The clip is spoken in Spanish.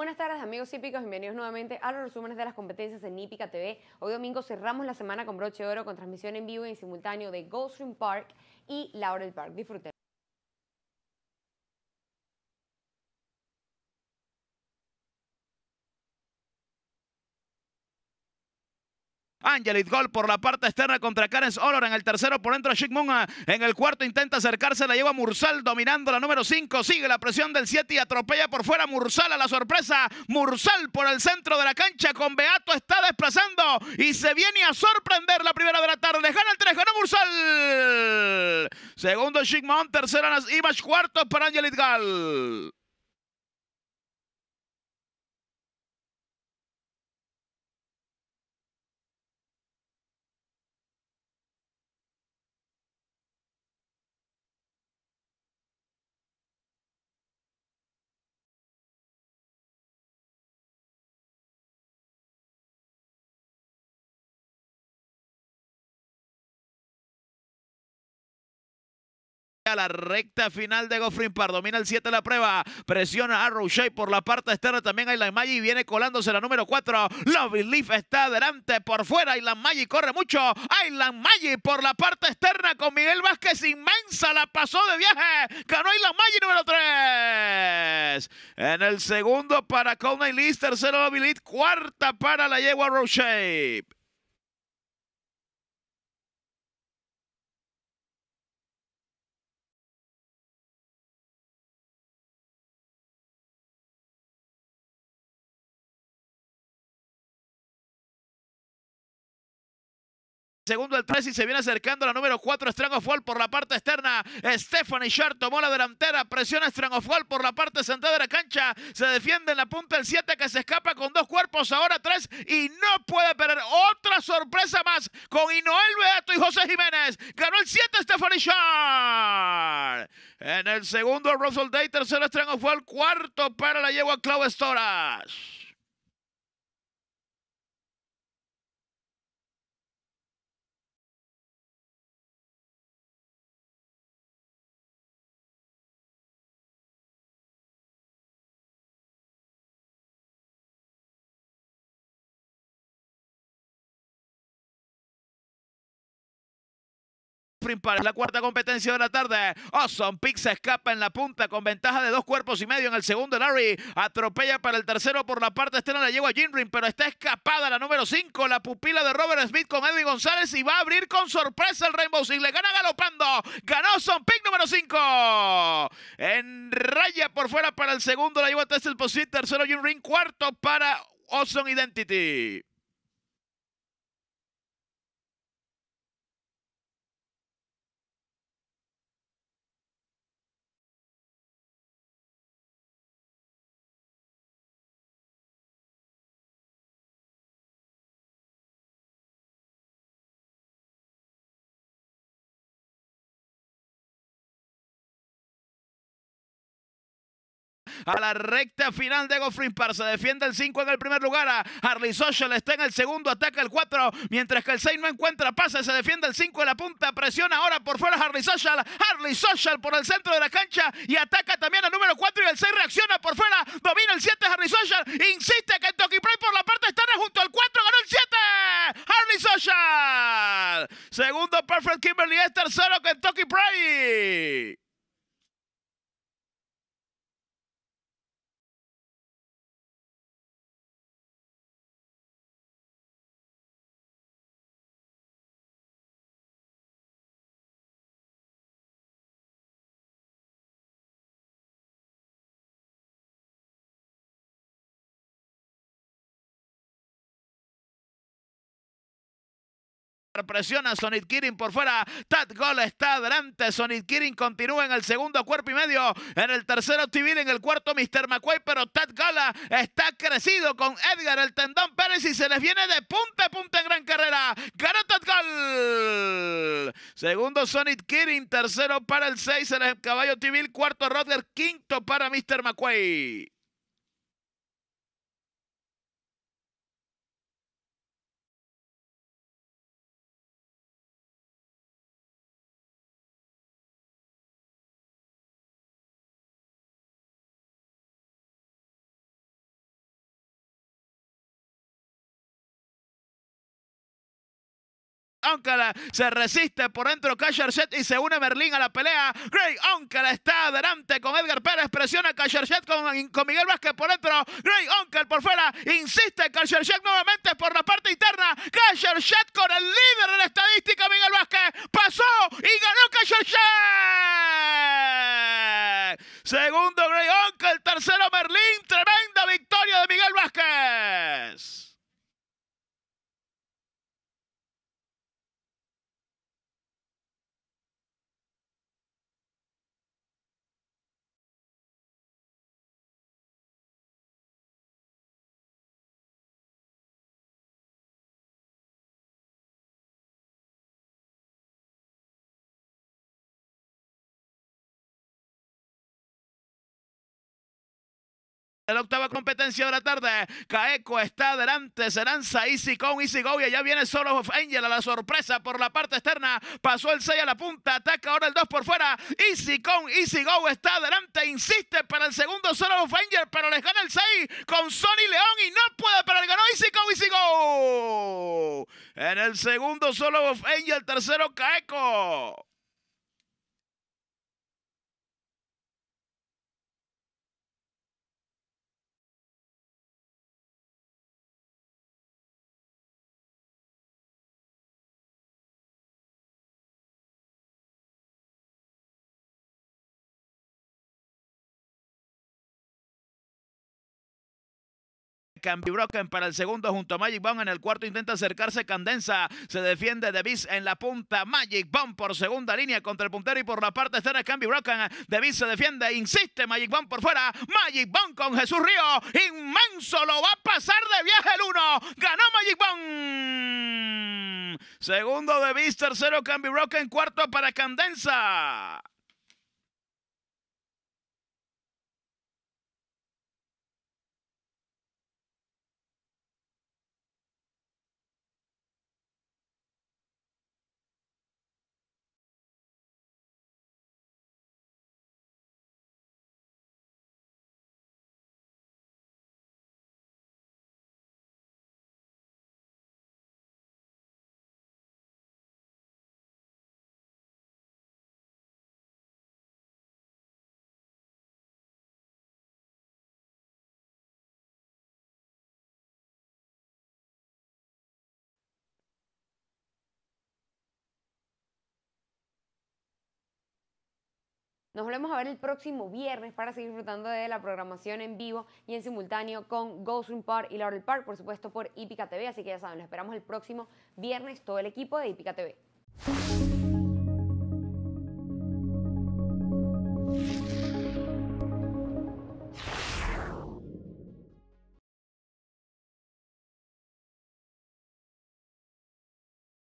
buenas tardes amigos hípicos, bienvenidos nuevamente a los resúmenes de las competencias en Hípica TV. Hoy domingo cerramos la semana con broche de oro con transmisión en vivo y en simultáneo de Goldstream Park y Laurel Park. Disfruten. Angelit gol por la parte externa contra Karen Olor en el tercero por dentro Sigmund. en el cuarto intenta acercarse la lleva Mursal dominando la número 5 sigue la presión del 7 y atropella por fuera Mursal a la sorpresa Mursal por el centro de la cancha con Beato está desplazando y se viene a sorprender la primera de la tarde gana el 3 gana Mursal segundo Chick tercera Image cuarto para Angelit Gol. la recta final de Goffrin Par. Domina el 7 la prueba. Presiona a Rouchet por la parte externa. También Aylan Maggi viene colándose la número 4. Lobby Leaf está adelante por fuera. la Maggi corre mucho. Island Maggi por la parte externa con Miguel Vázquez inmensa. La pasó de viaje. Ganó Aylan Maggi número 3. En el segundo para Coney List. Tercero Lobby Leaf. Cuarta para la yegua Roche Segundo el 3 y se viene acercando la número 4, Wall por la parte externa. Stephanie Sharp tomó la delantera, presiona wall por la parte central de la cancha. Se defiende en la punta el 7 que se escapa con dos cuerpos, ahora tres y no puede perder. Otra sorpresa más con Inoel Beato y José Jiménez. Ganó el 7 Stephanie Sharp. En el segundo, Russell Day, tercero, Wall, cuarto para la yegua Clau Estoras. la cuarta competencia de la tarde. Awesome Pick se escapa en la punta con ventaja de dos cuerpos y medio en el segundo. Larry atropella para el tercero por la parte externa. la lleva a Ring, pero está escapada la número 5. La pupila de Robert Smith con Edwin González y va a abrir con sorpresa el Rainbow Six. Le gana galopando. Ganó Awesome Pick número 5. En raya por fuera para el segundo. La lleva El Posit. Tercero Ring, Cuarto para Awesome Identity. a la recta final de Goffrin Park. Se defiende el 5 en el primer lugar. Harley Social está en el segundo, ataca el 4. Mientras que el 6 no encuentra pase, se defiende el 5 en la punta. Presiona ahora por fuera Harley Social. Harley Social por el centro de la cancha y ataca también al número 4. Y el 6 reacciona por fuera. Domina el 7 Harley Social. Insiste que Toki Play por la parte estará junto al 4. Ganó el 7. Harley Social. Segundo Perfect Kimberly es tercero Toki Pride. Presiona Sonic Kirin por fuera. Tat Gol está adelante. Sonic Kirin continúa en el segundo cuerpo y medio. En el tercero Tibil, en el cuarto Mr. McQuay. Pero Tat Gala está crecido con Edgar el tendón Pérez y se les viene de punta a punta en gran carrera. Gana Tat Gol. Segundo Sonic Kirin. Tercero para el 6 en el caballo Tibil, Cuarto Rodger. Quinto para Mr. McQuay. se resiste por dentro Shet y se une Merlín a la pelea. Gray Onkel está adelante con Edgar Pérez, presiona Kasherset con, con Miguel Vázquez por dentro. Gray Onkel por fuera, insiste Shet nuevamente por la parte interna. Shet con el líder de la estadística Miguel Vázquez pasó y ganó Shet. Segundo la octava competencia de la tarde. Caeco está adelante. Se lanza Easy con Easy Go. Y allá viene solo of Angel a la sorpresa por la parte externa. Pasó el 6 a la punta. Ataca ahora el 2 por fuera. Easy con Easy Go está adelante. Insiste para el segundo solo of Angel. Pero les gana el 6 con Sony León. Y no puede, pero le ganó Easy con Easy Go. En el segundo solo of Angel. Tercero Caeco. Cambi Broken para el segundo junto a Magic Bomb. En el cuarto intenta acercarse Candenza Se defiende Devis en la punta. Magic Bomb por segunda línea contra el puntero y por la parte externa Cambi Broken. Devis se defiende. Insiste Magic Bomb por fuera. Magic Bomb con Jesús Río. Inmenso. Lo va a pasar de viaje el uno. Ganó Magic Bomb. Segundo Devis. Tercero Cambi Broken. Cuarto para Candenza Nos volvemos a ver el próximo viernes para seguir disfrutando de la programación en vivo y en simultáneo con Ghost Park y Laurel Park, por supuesto por Ipica TV. Así que ya saben, los esperamos el próximo viernes todo el equipo de Ipica TV.